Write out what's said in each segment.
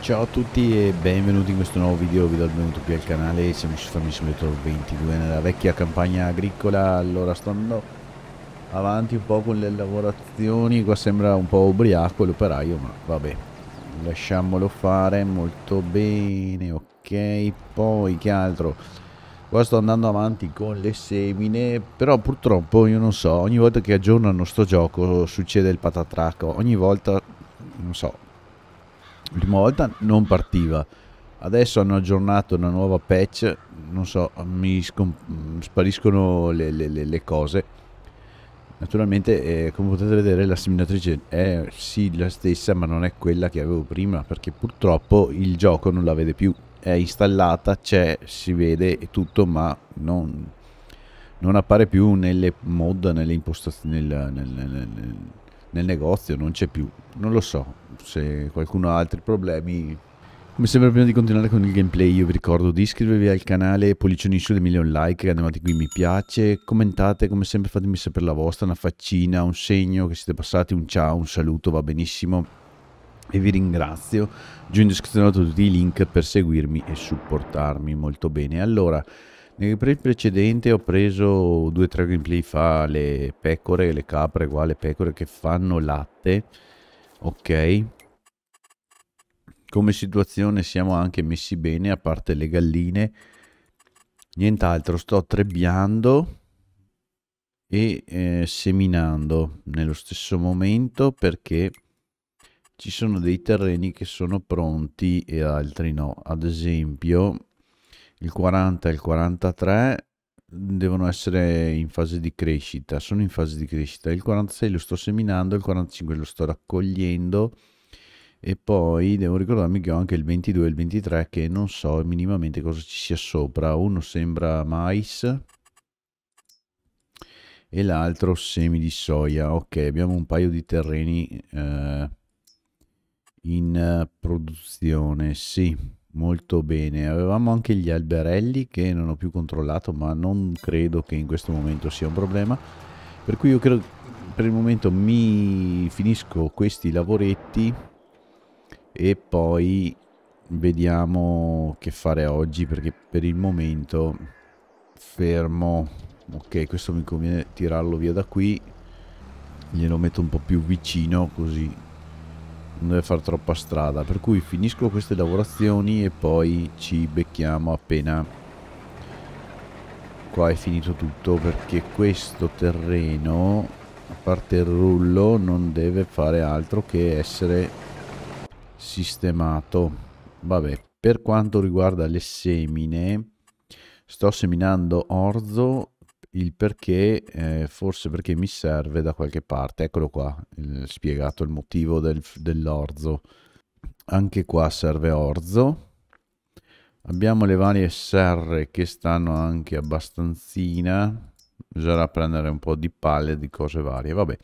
Ciao a tutti e benvenuti in questo nuovo video, vi do il benvenuto qui al canale, siamo su Family Simulator 22 nella vecchia campagna agricola, allora sto andando avanti un po' con le lavorazioni, qua sembra un po' ubriaco l'operaio, ma vabbè, lasciamolo fare, molto bene, ok, poi che altro? Qua sto andando avanti con le semine, però purtroppo io non so, ogni volta che aggiornano sto gioco succede il patatracco, ogni volta, non so, l'ultima volta non partiva adesso hanno aggiornato una nuova patch non so mi mm, spariscono le, le, le, cose naturalmente eh, come potete vedere la seminatrice è sì la stessa ma non è quella che avevo prima perché purtroppo il gioco non la vede più è installata c'è si vede e tutto ma non, non appare più nelle mod nelle impostazioni nel, nel, nel, nel negozio non c'è più. Non lo so, se qualcuno ha altri problemi... Come sempre prima di continuare con il gameplay io vi ricordo di iscrivervi al canale Pollicioni su dei milioni like, andate qui mi piace, commentate come sempre fatemi sapere la vostra, una faccina, un segno che siete passati, un ciao, un saluto va benissimo e vi ringrazio, giù in descrizione tutti i link per seguirmi e supportarmi molto bene. Allora, nel replay precedente ho preso due o tre gameplay fa le pecore, le capre qua, le pecore che fanno latte. Ok. Come situazione siamo anche messi bene, a parte le galline. Nient'altro, sto trebbiando e eh, seminando nello stesso momento perché ci sono dei terreni che sono pronti e altri no. Ad esempio il 40 e il 43 devono essere in fase di crescita, sono in fase di crescita, il 46 lo sto seminando, il 45 lo sto raccogliendo e poi devo ricordarmi che ho anche il 22 e il 23 che non so minimamente cosa ci sia sopra, uno sembra mais e l'altro semi di soia, ok abbiamo un paio di terreni eh, in eh, produzione, sì Molto bene, avevamo anche gli alberelli che non ho più controllato ma non credo che in questo momento sia un problema per cui io credo per il momento mi finisco questi lavoretti e poi vediamo che fare oggi perché per il momento fermo ok questo mi conviene tirarlo via da qui glielo metto un po' più vicino così non deve fare troppa strada per cui finisco queste lavorazioni e poi ci becchiamo appena qua è finito tutto perché questo terreno a parte il rullo non deve fare altro che essere sistemato vabbè per quanto riguarda le semine sto seminando orzo il perché, eh, forse perché mi serve da qualche parte. Eccolo qua, il, spiegato il motivo del, dell'orzo. Anche qua serve orzo. Abbiamo le varie serre che stanno anche abbastanzina. Bisognerà prendere un po' di palle, di cose varie. Vabbè.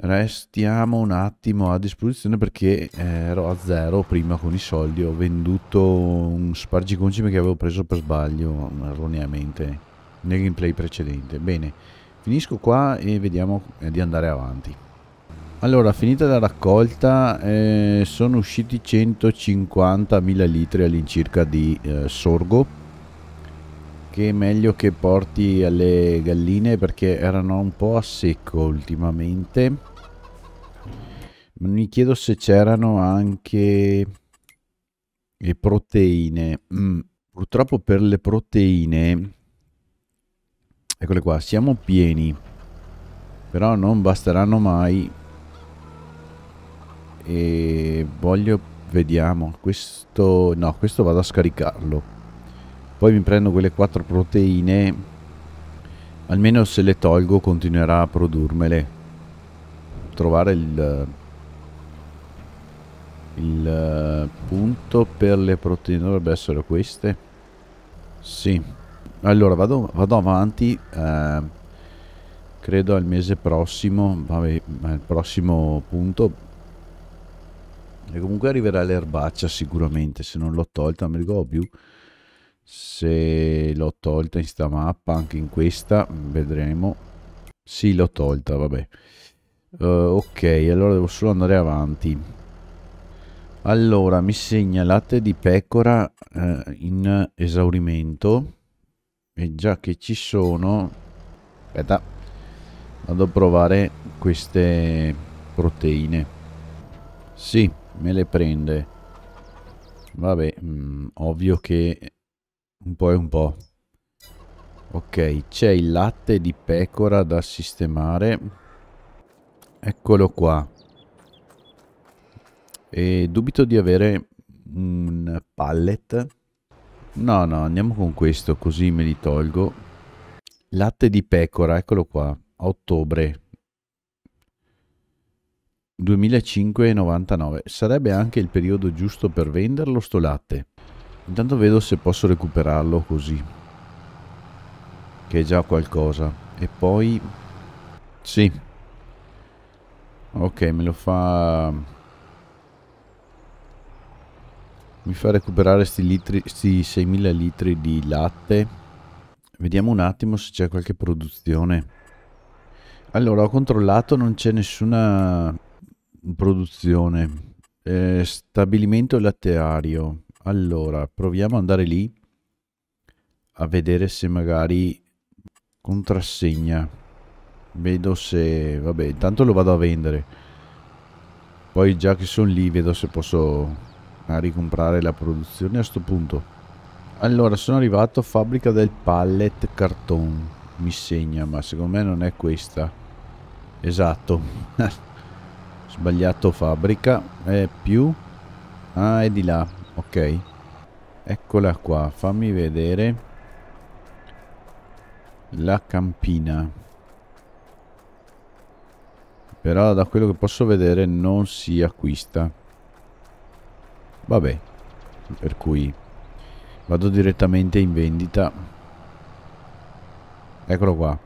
Restiamo un attimo a disposizione perché eh, ero a zero prima con i soldi, ho venduto un spargiconcime che avevo preso per sbaglio erroneamente nel gameplay precedente. Bene, finisco qua e vediamo eh, di andare avanti. Allora, finita la raccolta, eh, sono usciti 150.000 litri all'incirca di eh, sorgo, che è meglio che porti alle galline perché erano un po' a secco ultimamente. Mi chiedo se c'erano anche le proteine. Mm, purtroppo per le proteine Eccole qua, siamo pieni. Però non basteranno mai. E voglio... Vediamo. Questo... No, questo vado a scaricarlo. Poi mi prendo quelle quattro proteine. Almeno se le tolgo continuerà a produrmele. Trovare il... Il eh, punto per le proteine dovrebbe essere queste. Sì. Allora vado, vado avanti, eh, credo al mese prossimo, vabbè, al prossimo punto. E comunque arriverà l'erbaccia sicuramente, se non l'ho tolta, mi ricordo più. Se l'ho tolta in sta mappa, anche in questa, vedremo. Sì, l'ho tolta, vabbè. Uh, ok, allora devo solo andare avanti. Allora, mi segna latte di pecora eh, in esaurimento e già che ci sono aspetta vado a provare queste proteine sì me le prende vabbè mh, mm, ovvio che un po' è un po' ok c'è il latte di pecora da sistemare eccolo qua e dubito di avere un pallet No, no, andiamo con questo, così me li tolgo. Latte di pecora, eccolo qua, ottobre 2005-99. Sarebbe anche il periodo giusto per venderlo sto latte. Intanto vedo se posso recuperarlo così. Che è già qualcosa. E poi... Sì. Ok, me lo fa mi fa recuperare sti, litri, sti 6.000 litri di latte. Vediamo un attimo se c'è qualche produzione. Allora, ho controllato, non c'è nessuna produzione. Eh, stabilimento latteario. Allora, proviamo ad andare lì a vedere se magari contrassegna. Vedo se... vabbè, intanto lo vado a vendere. Poi già che sono lì vedo se posso a ricomprare la produzione a sto punto. Allora, sono arrivato a fabbrica del pallet carton, mi segna, ma secondo me non è questa. Esatto. Sbagliato fabbrica, è più... Ah, è di là, ok. Eccola qua, fammi vedere la campina. Però da quello che posso vedere non si acquista. Vabbè, per cui vado direttamente in vendita. Eccolo qua.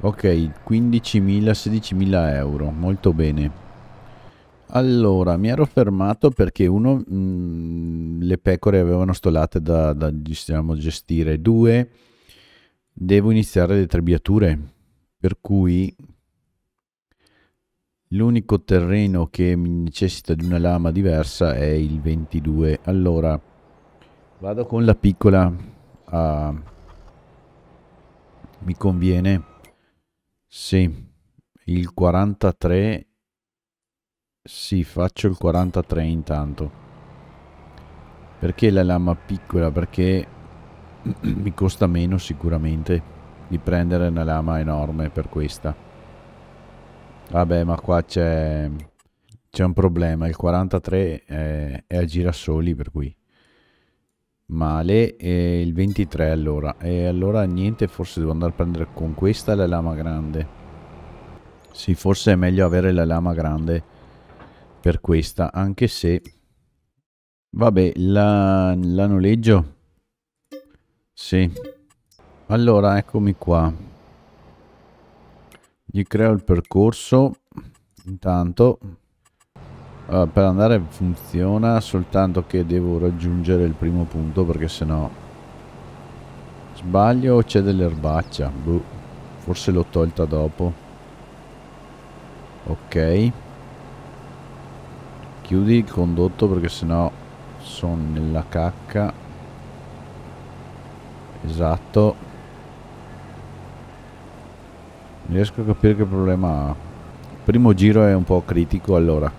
Ok, 15.000, 16.000 euro, molto bene. Allora, mi ero fermato perché uno, mh, mm, le pecore avevano stolate da, da diciamo, gestire, due, devo iniziare le trebbiature, per cui L'unico terreno che necessita di una lama diversa è il 22. Allora, vado con la piccola. Uh, mi conviene. Sì, il 43. Sì, faccio il 43 intanto. Perché la lama piccola? Perché mi costa meno sicuramente di prendere una lama enorme per questa. Vabbè, ma qua c'è, c'è un problema. Il 43 è, è a girasoli, per cui male. E il 23 allora. E allora niente, forse devo andare a prendere con questa la lama grande. Sì, forse è meglio avere la lama grande per questa, anche se... Vabbè, la, la noleggio? Sì. Allora, eccomi qua gli creo il percorso intanto allora, eh, per andare funziona soltanto che devo raggiungere il primo punto perché sennò sbaglio o c'è dell'erbaccia boh, forse l'ho tolta dopo ok chiudi il condotto perché sennò sono nella cacca esatto non riesco a capire che problema ha. Il primo giro è un po' critico allora.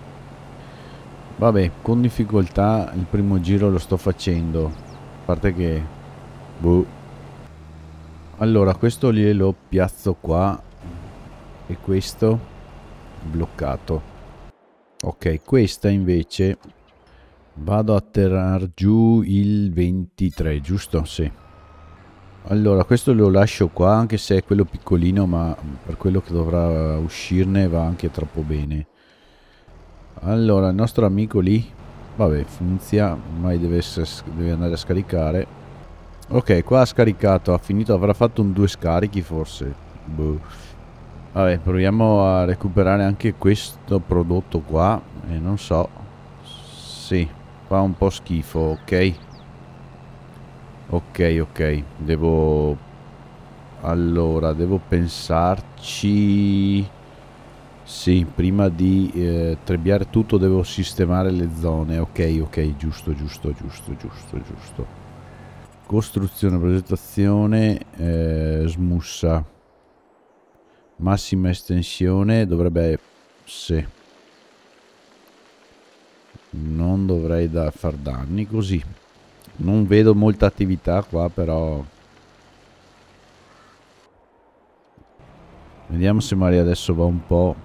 Vabbè, con difficoltà il primo giro lo sto facendo. A parte che... Boh. Allora, questo glielo piazzo qua. E questo... Bloccato. Ok, questa invece... Vado a atterrare giù il 23, giusto? Sì. Allora, questo lo lascio qua, anche se è quello piccolino, ma per quello che dovrà uscirne va anche troppo bene. Allora, il nostro amico lì, vabbè, funziona ormai deve, essere, deve andare a scaricare. Ok, qua ha scaricato, ha finito, avrà fatto un due scarichi forse. Boh. Vabbè, proviamo a recuperare anche questo prodotto qua, e non so. Sì, fa un po' schifo, ok. Ok, ok, devo... Allora, devo pensarci... Sì, prima di eh, trebbiare tutto devo sistemare le zone. Ok, ok, giusto, giusto, giusto, giusto, giusto. Costruzione, progettazione, eh, smussa. Massima estensione dovrebbe... Sì. Non dovrei da far danni così non vedo molta attività qua però vediamo se Maria adesso va un po'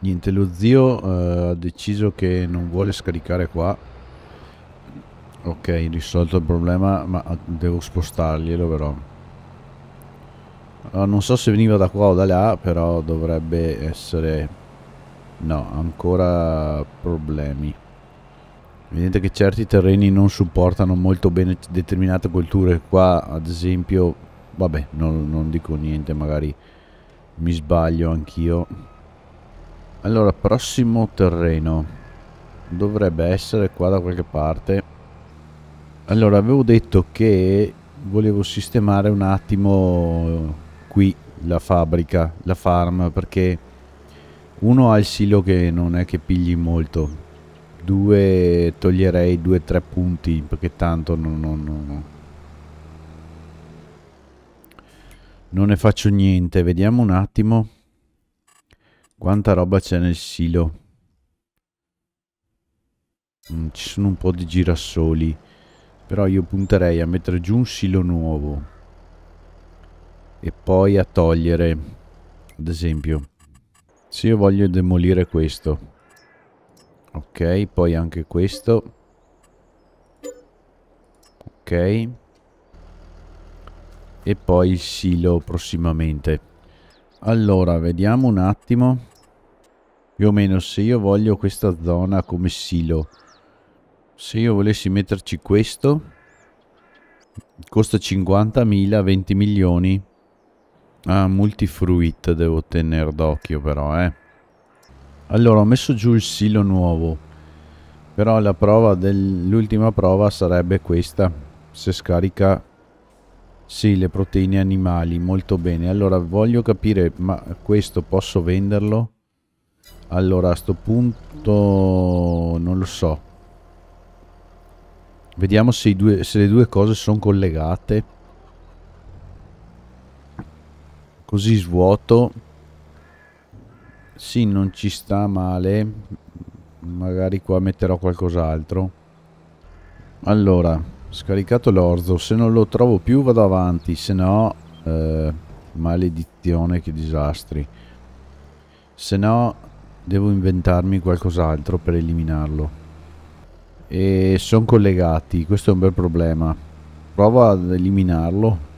niente lo zio eh, ha deciso che non vuole scaricare qua ok risolto il problema ma devo spostarglielo però allora, ah, non so se veniva da qua o da là però dovrebbe essere no ancora problemi Vedete che certi terreni non supportano molto bene determinate colture. Qua, ad esempio, vabbè, non, non dico niente, magari mi sbaglio anch'io. Allora, prossimo terreno. Dovrebbe essere qua da qualche parte. Allora, avevo detto che volevo sistemare un attimo qui la fabbrica, la farm, perché uno ha il silo che non è che pigli molto, 2 toglierei 2-3 punti perché tanto non, non, non, non ne faccio niente vediamo un attimo quanta roba c'è nel silo mm, ci sono un po' di girasoli però io punterei a mettere giù un silo nuovo e poi a togliere ad esempio se io voglio demolire questo ok poi anche questo ok e poi il silo prossimamente allora vediamo un attimo più o meno se io voglio questa zona come silo se io volessi metterci questo costa 50.000 20 milioni ah multifruit devo tenere d'occhio però eh allora, ho messo giù il silo nuovo. Però la prova dell'ultima prova sarebbe questa. Se scarica sì, le proteine animali, molto bene. Allora, voglio capire, ma questo posso venderlo? Allora, a sto punto non lo so. Vediamo se, due, se le due cose sono collegate. Così svuoto sì, non ci sta male. Magari qua metterò qualcos'altro. Allora, scaricato l'orzo. Se non lo trovo più vado avanti, se no... Eh, maledizione, che disastri. Se no devo inventarmi qualcos'altro per eliminarlo. E sono collegati, questo è un bel problema. Provo ad eliminarlo.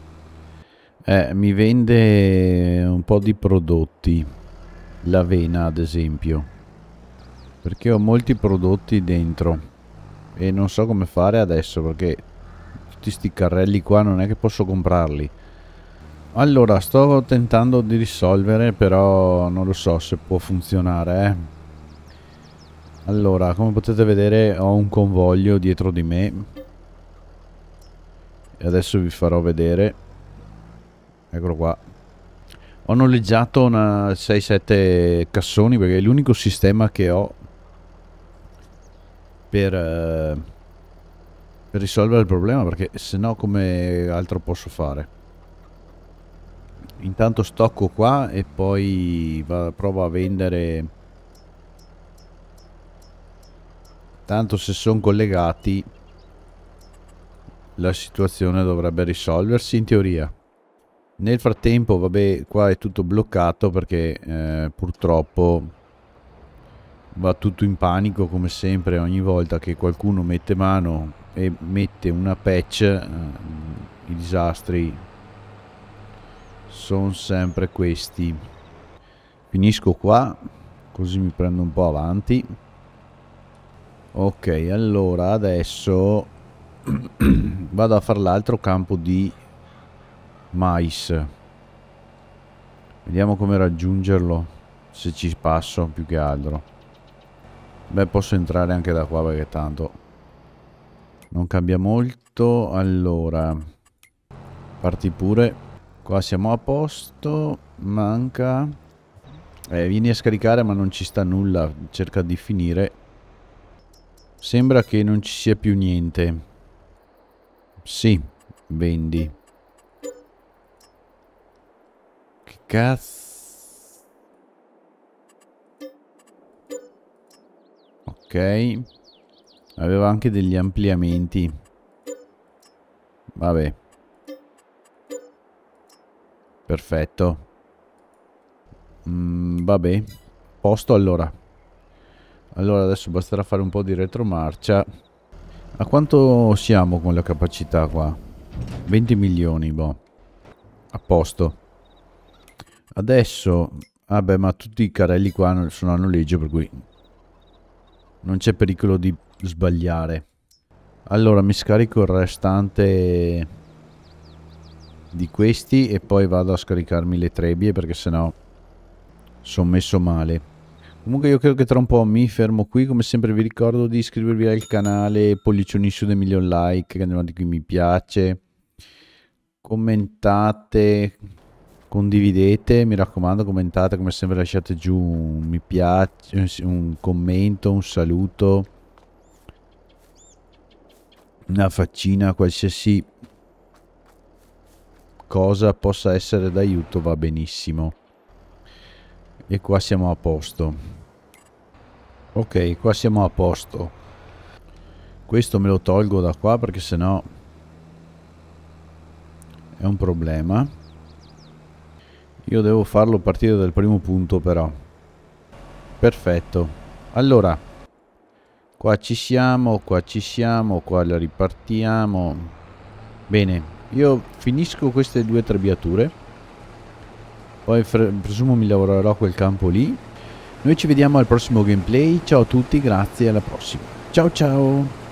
Eh, mi vende un po' di prodotti l'avena ad esempio perché ho molti prodotti dentro e non so come fare adesso perché tutti sti carrelli qua non è che posso comprarli allora sto tentando di risolvere però non lo so se può funzionare eh allora, come potete vedere ho un convoglio dietro di me e adesso vi farò vedere. Eccolo qua. Ho noleggiato 6-7 cassoni perché è l'unico sistema che ho per, eh, per risolvere il problema perché se no come altro posso fare? Intanto stocco qua e poi va, provo a vendere tanto se sono collegati la situazione dovrebbe risolversi in teoria nel frattempo, vabbè, qua è tutto bloccato perché eh, purtroppo va tutto in panico come sempre ogni volta che qualcuno mette mano e mette una patch eh, i disastri sono sempre questi finisco qua così mi prendo un po' avanti ok allora adesso vado a fare l'altro campo di mais vediamo come raggiungerlo se ci passo più che altro beh posso entrare anche da qua perché tanto non cambia molto allora parti pure qua siamo a posto manca eh, vieni a scaricare ma non ci sta nulla cerca di finire sembra che non ci sia più niente sì vendi cazzo. Ok. Aveva anche degli ampliamenti. Vabbè. Perfetto. Mm, vabbè. Posto allora. Allora adesso basterà fare un po' di retromarcia. A quanto siamo con la capacità qua? 20 milioni, boh. A posto. Adesso, vabbè, ah ma tutti i carrelli qua sono a noleggio, per cui non c'è pericolo di sbagliare. Allora, mi scarico il restante di questi e poi vado a scaricarmi le trebbie perché sennò sono messo male. Comunque io credo che tra un po' mi fermo qui, come sempre vi ricordo di iscrivervi al canale, pollicioni su dei milion like, che andiamo di qui mi piace, commentate, condividete, mi raccomando commentate come sempre lasciate giù un mi piace, un commento, un saluto, una faccina, qualsiasi cosa possa essere d'aiuto va benissimo. E qua siamo a posto. Ok, qua siamo a posto. Questo me lo tolgo da qua perché sennò è un problema. Io devo farlo partire dal primo punto però. Perfetto. Allora, qua ci siamo, qua ci siamo, qua la ripartiamo. Bene, io finisco queste due trebbiature. Poi presumo mi lavorerò quel campo lì. Noi ci vediamo al prossimo gameplay. Ciao a tutti, grazie, alla prossima. Ciao ciao!